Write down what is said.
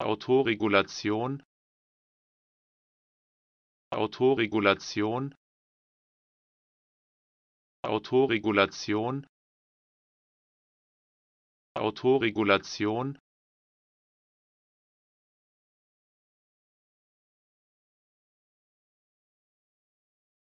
autoregulation autoregulation autoregulation autoregulation